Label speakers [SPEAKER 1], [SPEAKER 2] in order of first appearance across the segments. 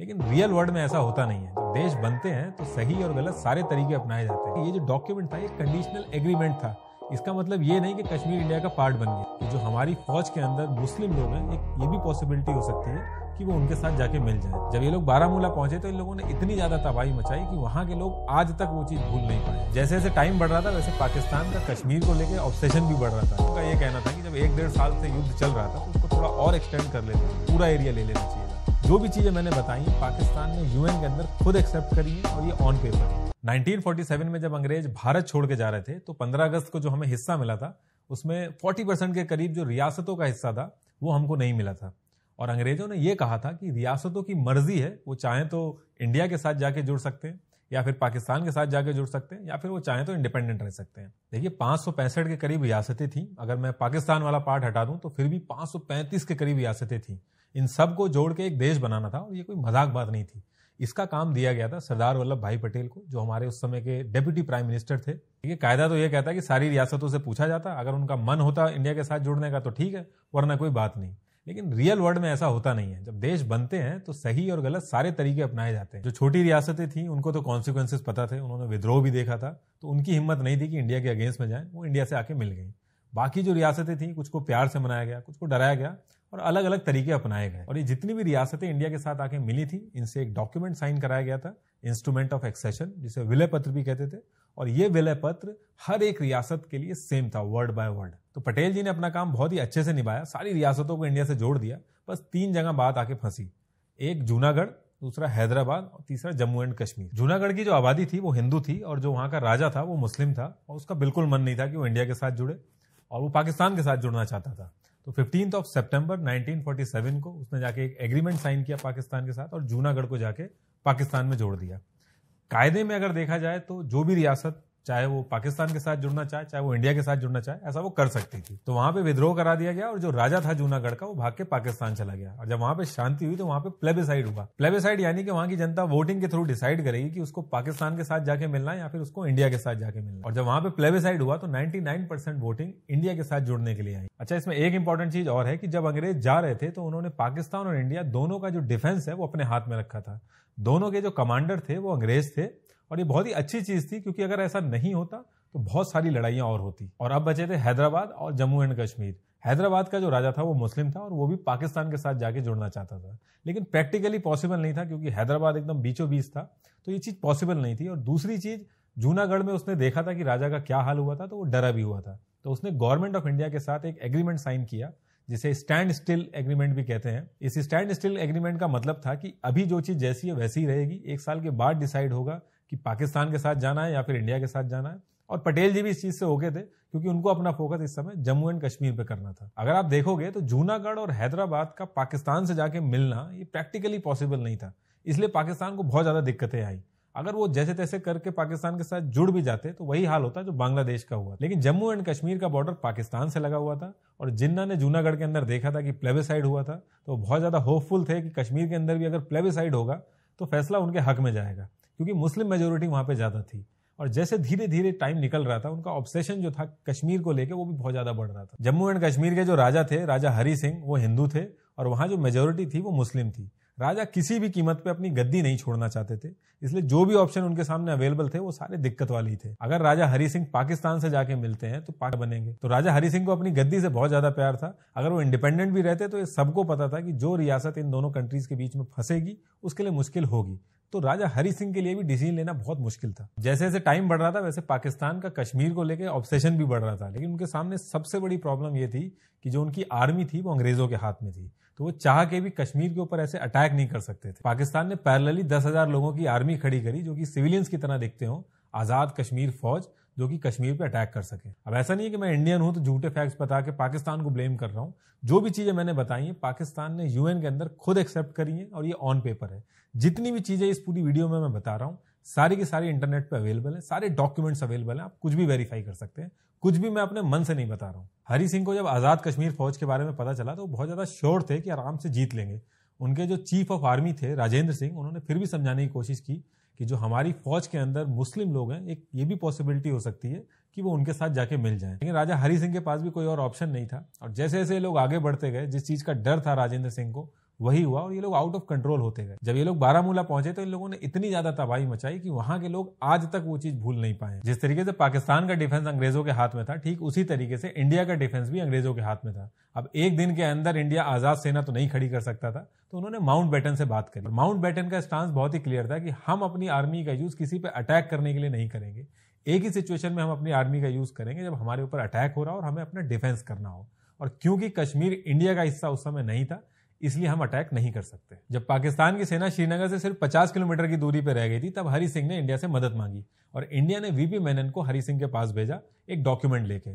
[SPEAKER 1] लेकिन real world में ऐसा होता नहीं है जब देश बनते हैं तो सही और गलत सारे तरीके अपनाए जाते हैं ये जो डॉक्यूमेंट था ये कंडीशनल एग्रीमेंट था इसका मतलब ये नहीं कि कश्मीर इंडिया का पार्ट बन गया कि जो हमारी फौज के अंदर मुस्लिम लोग हैं एक ये भी पॉसिबिलिटी हो सकती है कि वो उनके साथ जाके मिल जाए जब ये लोग बारामूला पहुंचे तो इन लोगों ने इतनी ज्यादा तबाही मचाई कि वहाँ के लोग आज तक वो चीज भूल नहीं पाए जैसे जैसे टाइम बढ़ रहा था वैसे पाकिस्तान का कश्मीर को लेकर ऑब्सेशन भी बढ़ रहा था उनका ये कहना था कि जब एक डेढ़ साल से युद्ध चल रहा था तो उसको थोड़ा और एक्सटेंड कर लेते पूरा एरिया ले लेना चाहिए जो भी चीजें मैंने बताई पाकिस्तान ने यूएन के अंदर खुद एक्सेप्ट करी है और ये ऑन पेपर है 1947 में जब अंग्रेज भारत छोड़ के जा रहे थे तो 15 अगस्त को जो हमें हिस्सा मिला था उसमें 40 परसेंट के करीब जो रियासतों का हिस्सा था वो हमको नहीं मिला था और अंग्रेजों ने ये कहा था कि रियासतों की मर्जी है वो चाहें तो इंडिया के साथ जाके जुड़ सकते हैं या फिर पाकिस्तान के साथ जाके जुड़ सकते हैं या फिर वो चाहें तो इंडिपेंडेंट रह सकते हैं देखिए पाँच के करीब रियासतें थीं अगर मैं पाकिस्तान वाला पार्ट हटा दूं तो फिर भी 535 के करीब रियासतें थीं इन सब को जोड़ के एक देश बनाना था और ये कोई मजाक बात नहीं थी इसका काम दिया गया था सरदार वल्लभ भाई पटेल को जो हमारे उस समय के डेप्यूटी प्राइम मिनिस्टर थे देखिए कायदा तो ये कहता है कि सारी रियासतों से पूछा जाता अगर उनका मन होता इंडिया के साथ जुड़ने का तो ठीक है वरना कोई बात नहीं लेकिन रियल वर्ल्ड में ऐसा होता नहीं है जब देश बनते हैं तो सही और गलत सारे तरीके अपनाए जाते हैं जो छोटी रियासतें थी उनको तो कॉन्सिक्वेंसेज पता थे उन्होंने विद्रोह भी देखा था तो उनकी हिम्मत नहीं थी कि इंडिया के अगेंस्ट में जाएं वो इंडिया से आके मिल गई बाकी जो रियासतें थी कुछ को प्यार से मनाया गया कुछ को डराया गया और अलग अलग तरीके अपनाए गए और ये जितनी भी रियासतें इंडिया के साथ आके मिली थी इनसे एक डॉक्यूमेंट साइन कराया गया था इंस्ट्रूमेंट ऑफ एक्सेशन जिसे विलय पत्र भी कहते थे और ये विलय पत्र हर एक रियासत के लिए सेम था वर्ड बाय वर्ड तो पटेल जी ने अपना काम बहुत ही अच्छे से निभाया सारी रियासतों को इंडिया से जोड़ दिया बस तीन जगह बात आके फंसी एक जूनागढ़ दूसरा हैदराबाद और तीसरा जम्मू एंड कश्मीर जूनागढ़ की जो आबादी थी वो हिंदू थी और जो वहाँ का राजा था वो मुस्लिम था और उसका बिल्कुल मन नहीं था कि वो इंडिया के साथ जुड़े और वो पाकिस्तान के साथ जुड़ना चाहता था तो फिफ्टीन ऑफ सेप्टेम्बर नाइनटीन को उसने जाके एक एग्रीमेंट साइन किया पाकिस्तान के साथ और जूनागढ़ को जाके पाकिस्तान में जोड़ दिया कायदे में अगर देखा जाए तो जो भी रियासत चाहे वो पाकिस्तान के साथ जुड़ना चाहे चाहे वो इंडिया के साथ जुड़ना चाहे ऐसा वो कर सकती थी तो वहां पे विद्रोह करा दिया गया और जो राजा था जूनागढ़ का वो भाग के पाकिस्तान चला गया और जब वहां पे शांति हुई तो वहां पे प्लेबिसाइड हुआ प्लेबिसाइड यानी कि वहां की जनता वोटिंग के थ्रू डिसाइड करेगी कि उसको पाकिस्तान के साथ जाके मिलना है या फिर उसको इंडिया के साथ जाके मिलना और जब वहां पे प्लेबिसाइड हुआ तो नाइन्टी वोटिंग इंडिया के साथ जुड़ने के लिए आई अच्छा इसमें एक इंपॉर्टेंट चीज और है कि जब अंग्रेज जा रहे थे तो उन्होंने पाकिस्तान और इंडिया दोनों का जो डिफेंस है वो अपने हाथ में रखा था दोनों के जो कमांडर थे वो अंग्रेज थे और ये बहुत ही अच्छी चीज़ थी क्योंकि अगर ऐसा नहीं होता तो बहुत सारी लड़ाइयाँ और होती और अब बचे थे हैदराबाद और जम्मू एंड कश्मीर हैदराबाद का जो राजा था वो मुस्लिम था और वो भी पाकिस्तान के साथ जाके जुड़ना चाहता था लेकिन प्रैक्टिकली पॉसिबल नहीं था क्योंकि हैदराबाद एकदम बीचों बीच था तो ये चीज़ पॉसिबल नहीं थी और दूसरी चीज़ जूनागढ़ में उसने देखा था कि राजा का क्या हाल हुआ था तो वो डरा भी हुआ था तो उसने गवर्नमेंट ऑफ इंडिया के साथ एक एग्रीमेंट साइन किया जिसे स्टैंड स्टिल एग्रीमेंट भी कहते हैं इस स्टैंड स्टिल एग्रीमेंट का मतलब था कि अभी जो चीज़ जैसी है वैसी रहेगी एक साल के बाद डिसाइड होगा कि पाकिस्तान के साथ जाना है या फिर इंडिया के साथ जाना है और पटेल जी भी इस चीज़ से होके थे क्योंकि उनको अपना फोकस इस समय जम्मू एंड कश्मीर पे करना था अगर आप देखोगे तो जूनागढ़ और हैदराबाद का पाकिस्तान से जाके मिलना ये प्रैक्टिकली पॉसिबल नहीं था इसलिए पाकिस्तान को बहुत ज़्यादा दिक्कतें आई अगर वो जैसे तैसे करके पाकिस्तान के साथ जुड़ भी जाते तो वही हाल होता जो बांग्लादेश का हुआ लेकिन जम्मू एंड कश्मीर का बॉर्डर पाकिस्तान से लगा हुआ था और जिन्ना ने जूनागढ़ के अंदर देखा था कि प्लेबिसाइड हुआ था तो बहुत ज़्यादा होपफुल थे कि कश्मीर के अंदर भी अगर प्लेबिसाइड होगा तो फैसला उनके हक में जाएगा क्योंकि मुस्लिम मेजोरिटी वहाँ पर ज़्यादा थी और जैसे धीरे धीरे टाइम निकल रहा था उनका ऑब्सेशन जो था कश्मीर को लेकर वो भी बहुत ज़्यादा बढ़ रहा था जम्मू एंड कश्मीर के जो राजा थे राजा हरी सिंह वो हिंदू थे और वहाँ जो मेजोरिटी थी वो मुस्लिम थी राजा किसी भी कीमत पे अपनी गद्दी नहीं छोड़ना चाहते थे इसलिए जो भी ऑप्शन उनके सामने अवेलेबल थे वो सारे दिक्कत वाले ही थे अगर राजा हरी सिंह पाकिस्तान से जाके मिलते हैं तो पाक बनेंगे तो राजा हरी सिंह को अपनी गद्दी से बहुत ज्यादा प्यार था अगर वो इंडिपेंडेंट भी रहते तो ये सबको पता था कि जो रियासत इन दोनों कंट्रीज के बीच में फंसेगी उसके लिए मुश्किल होगी तो राजा हरि सिंह के लिए भी डिसीजन लेना बहुत मुश्किल था जैसे जैसे टाइम बढ़ रहा था वैसे पाकिस्तान का कश्मीर को लेकर ऑब्सेशन भी बढ़ रहा था लेकिन उनके सामने सबसे बड़ी प्रॉब्लम ये थी कि जो उनकी आर्मी थी वो अंग्रेजों के हाथ में थी तो वो चाह के भी कश्मीर के ऊपर ऐसे अटैक नहीं कर सकते थे पाकिस्तान ने पैरलली दस हजार लोगों की आर्मी खड़ी करी जो कि सिविलियंस की तरह देखते हो आज़ाद कश्मीर फौज जो कि कश्मीर पे अटैक कर सके अब ऐसा नहीं है कि मैं इंडियन हूं तो झूठे फैक्ट्स बता के पाकिस्तान को ब्लेम कर रहा हूं जो भी चीजें मैंने बताई हैं पाकिस्तान ने यूएन के अंदर खुद एक्सेप्ट करी हैं और ये ऑन पेपर है जितनी भी चीजें इस पूरी वीडियो में मैं बता रहा हूँ सारी की सारी इंटरनेट पर अवेलेबल है सारे डॉक्यूमेंट्स अवेलेबल हैं आप कुछ भी वेरीफाई कर सकते हैं कुछ भी मैं अपने मन से नहीं बता रहा हूँ हरी सिंह को जब आज़ाद कश्मीर फौज के बारे में पता चला तो वो बहुत ज़्यादा श्योर थे कि आराम से जीत लेंगे उनके जो चीफ ऑफ आर्मी थे राजेंद्र सिंह उन्होंने फिर भी समझाने की कोशिश की कि जो हमारी फौज के अंदर मुस्लिम लोग हैं एक ये भी पॉसिबिलिटी हो सकती है कि वो उनके साथ जाके मिल जाएं लेकिन राजा हरि सिंह के पास भी कोई और ऑप्शन नहीं था और जैसे जैसे लोग आगे बढ़ते गए जिस चीज का डर था राजेंद्र सिंह को वही हुआ और ये लोग आउट ऑफ कंट्रोल होते गए जब ये लोग बारामूला पहुंचे तो इन लोगों ने इतनी ज्यादा तबाही मचाई कि वहां के लोग आज तक वो चीज भूल नहीं पाए जिस तरीके से पाकिस्तान का डिफेंस अंग्रेजों के हाथ में था ठीक उसी तरीके से इंडिया का डिफेंस भी अंग्रेजों के हाथ में था अब एक दिन के अंदर इंडिया आजाद सेना तो नहीं खड़ी कर सकता था तो उन्होंने माउंट बैटन से बात करी माउंट बैटन का स्टांस बहुत ही क्लियर था कि हम अपनी आर्मी का यूज किसी पर अटैक करने के लिए नहीं करेंगे एक ही सिचुएशन में हम अपनी आर्मी का यूज करेंगे जब हमारे ऊपर अटैक हो रहा हो और हमें अपना डिफेंस करना हो और क्योंकि कश्मीर इंडिया का हिस्सा उस समय नहीं था इसलिए हम अटैक नहीं कर सकते जब पाकिस्तान की सेना श्रीनगर से सिर्फ 50 किलोमीटर की दूरी पर रह गई थी तब हरी सिंह ने इंडिया से मदद मांगी और इंडिया ने वीपी मेनन को हरी सिंह के पास भेजा एक डॉक्यूमेंट लेके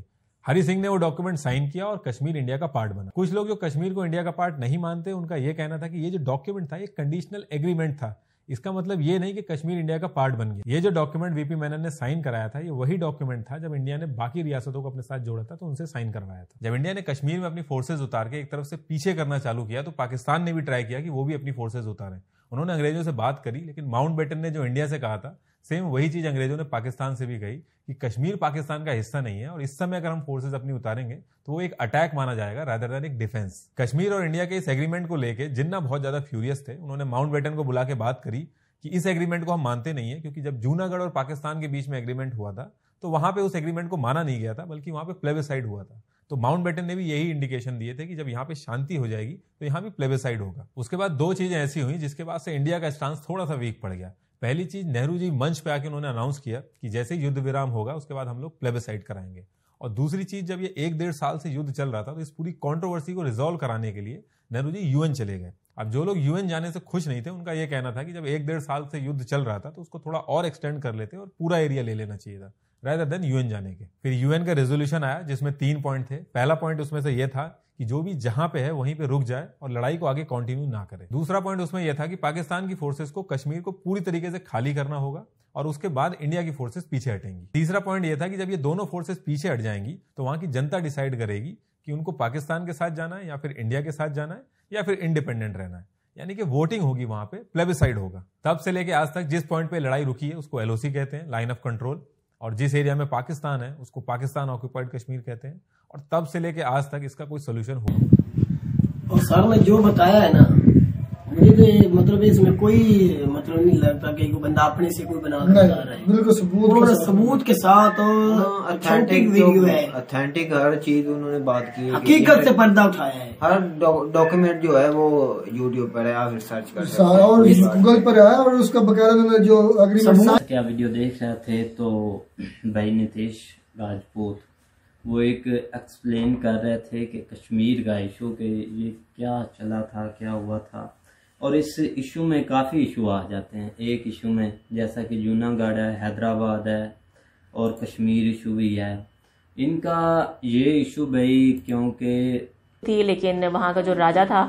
[SPEAKER 1] हरी सिंह ने वो डॉक्यूमेंट साइन किया और कश्मीर इंडिया का पार्ट बना कुछ लोग जो कश्मीर को इंडिया का पार्ट नहीं मानते उनका यह कहना था कि ये जो डॉक्यूमेंट था ये कंडीशनल एग्रीमेंट था इसका मतलब ये नहीं कि कश्मीर इंडिया का पार्ट बन गया ये जो डॉक्यूमेंट वीपी मैनन ने साइन कराया था ये वही डॉक्यूमेंट था जब इंडिया ने बाकी रियासतों को अपने साथ जोड़ा था तो उनसे साइन करवाया था जब इंडिया ने कश्मीर में अपनी फोर्सेज उतार के एक तरफ से पीछे करना चालू किया तो पाकिस्तान ने भी ट्राई किया कि वो भी अपनी फोर्सेज उतारे उन्होंने अंग्रेजों से बात करी लेकिन माउंट बेटन ने जो इंडिया से कहा था सेम वही चीज अंग्रेजों ने पाकिस्तान से भी कही कि कश्मीर पाकिस्तान का हिस्सा नहीं है और इस समय अगर हम फोर्सेज अपनी उतारेंगे तो वो एक अटैक माना जाएगा रादर दैन एक डिफेंस कश्मीर और इंडिया के इस एग्रीमेंट को लेकर जिन्ना बहुत ज्यादा फ्यूरियस थे उन्होंने माउंट बेटन को बुला के बात करी कि इस एग्रीमेंट को हम मानते नहीं है क्योंकि जब जूनागढ़ और पाकिस्तान के बीच में एग्रीमेंट हुआ था तो वहां पे उस एग्रीमेंट को माना नहीं गया था बल्कि वहां पे प्लेबेसाइड हुआ था तो माउंट बेटन ने भी यही इंडिकेशन दिए थे कि जब यहाँ पे शांति हो जाएगी तो यहाँ भी प्लेबेसाइड होगा उसके बाद दो चीजें ऐसी हुई जिसके बाद से इंडिया का स्टांस थोड़ा सा वीक पड़ गया पहली चीज नेहरू जी मंच पे आके उन्होंने अनाउंस किया कि जैसे युद्ध विराम होगा उसके बाद हम लोग प्लेबेसाइड कराएंगे और दूसरी चीज जब ये एक डेढ़ साल से युद्ध चल रहा था तो इस पूरी कॉन्ट्रोवर्सी को रिजोल्व कराने के लिए नेहरू जी यूएन चले गए अब जो लोग यूएन जाने से खुश नहीं थे उनका यह कहना था कि जब एक डेढ़ साल से युद्ध चल रहा था तो उसको थोड़ा और एक्सटेंड कर लेते और पूरा एरिया ले लेना चाहिए था रादर देन यूएन जाने के फिर यूएन का रेजोल्यूशन आया जिसमें तीन पॉइंट थे पहला पॉइंट उसमें से यह था कि जो भी जहां पे है वहीं पे रुक जाए और लड़ाई को आगे कंटिन्यू ना करे दूसरा पॉइंट उसमें यह था कि पाकिस्तान की फोर्सेस को कश्मीर को पूरी तरीके से खाली करना होगा और उसके बाद इंडिया की फोर्सेस पीछे हटेंगी तीसरा पॉइंट यह था कि जब ये दोनों फोर्सेस पीछे हट जाएंगी तो वहां की जनता डिसाइड करेगी कि उनको पाकिस्तान के साथ जाना है या फिर इंडिया के साथ जाना है या फिर इंडिपेंडेंट रहना है यानी कि वोटिंग होगी वहां पे प्लेबिसाइड होगा तब से लेके आज तक जिस पॉइंट पे लड़ाई रुकी है उसको एलओसी कहते हैं लाइन ऑफ कंट्रोल और जिस एरिया में पाकिस्तान है उसको पाकिस्तान ऑक्यूपाइड कश्मीर कहते हैं और तब से लेके आज तक इसका कोई सोल्यूशन हो और सर ने जो बताया है ना तो मतलब इसमें कोई मतलब नहीं लगता अपने से कोई बना सबूत के साथ ऑथेंटिक हाँ, हर चीज उन्होंने बात की हकीकत पर्दा उठाया है हर डॉक्यूमेंट जो है वो यूट्यूब पर है सर्च कर गूगल पर है और उसका जो अग्रीमेंट क्या वीडियो देख रहे थे तो भाई नितेश राजपूत वो एक एक्सप्लेन कर रहे थे कि कश्मीर का इशू के ये क्या चला था क्या हुआ था और इस इशू में काफ़ी इशू आ जाते हैं एक इशू में जैसा कि जूनागढ़ है हैदराबाद है और कश्मीर इशू भी है इनका ये इशू भाई क्योंकि थी लेकिन वहाँ का जो राजा था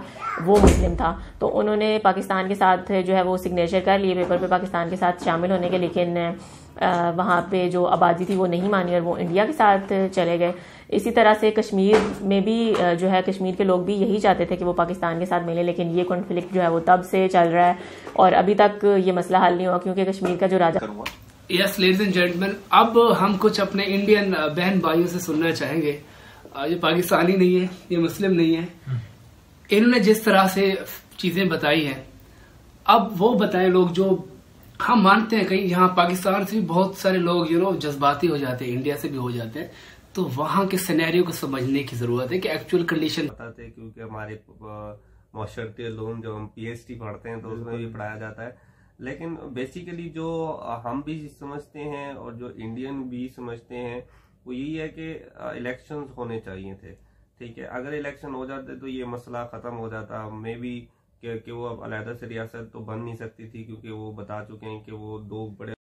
[SPEAKER 1] वो मुस्लिम था तो उन्होंने पाकिस्तान के साथ जो है वो सिग्नेचर कर लिए पेपर पे पाकिस्तान के साथ शामिल होने के लेकिन वहाँ पे जो आबादी थी वो नहीं मानी और वो इंडिया के साथ चले गए इसी तरह से कश्मीर में भी जो है कश्मीर के लोग भी यही चाहते थे कि वो पाकिस्तान के साथ मिले लेकिन ये कॉन्फ्लिक्ट जो है वो तब से चल रहा है और अभी तक ये मसला हल नहीं हुआ क्योंकि कश्मीर का जो राजा यस लेडीज एंड जेंटमैन अब हम कुछ अपने इंडियन बहन भाइयों से सुनना चाहेंगे ये पाकिस्तानी नहीं है ये मुस्लिम नहीं है इन्होंने जिस तरह से चीजें बताई हैं अब वो बताएं लोग जो हम मानते हैं कहीं यहाँ पाकिस्तान से भी बहुत सारे लोग यू नो जज्बाती हो जाते हैं इंडिया से भी हो जाते हैं तो वहां के सिनेरियो को समझने की जरूरत है कि एक्चुअल कंडीशन बताते हैं क्योंकि हमारे माशरती लोन जब हम पीएचडी पढ़ते हैं तो उसमें भी पढ़ाया जाता है लेकिन बेसिकली जो हम भी समझते हैं और जो इंडियन भी समझते हैं वो यही है कि इलेक्शन होने चाहिए थे ठीक है अगर इलेक्शन हो जाते तो ये मसला ख़त्म हो जाता मे भी कि वो अब अलहदा से रियासत तो बन नहीं सकती थी क्योंकि वो बता चुके हैं कि वो दो बड़े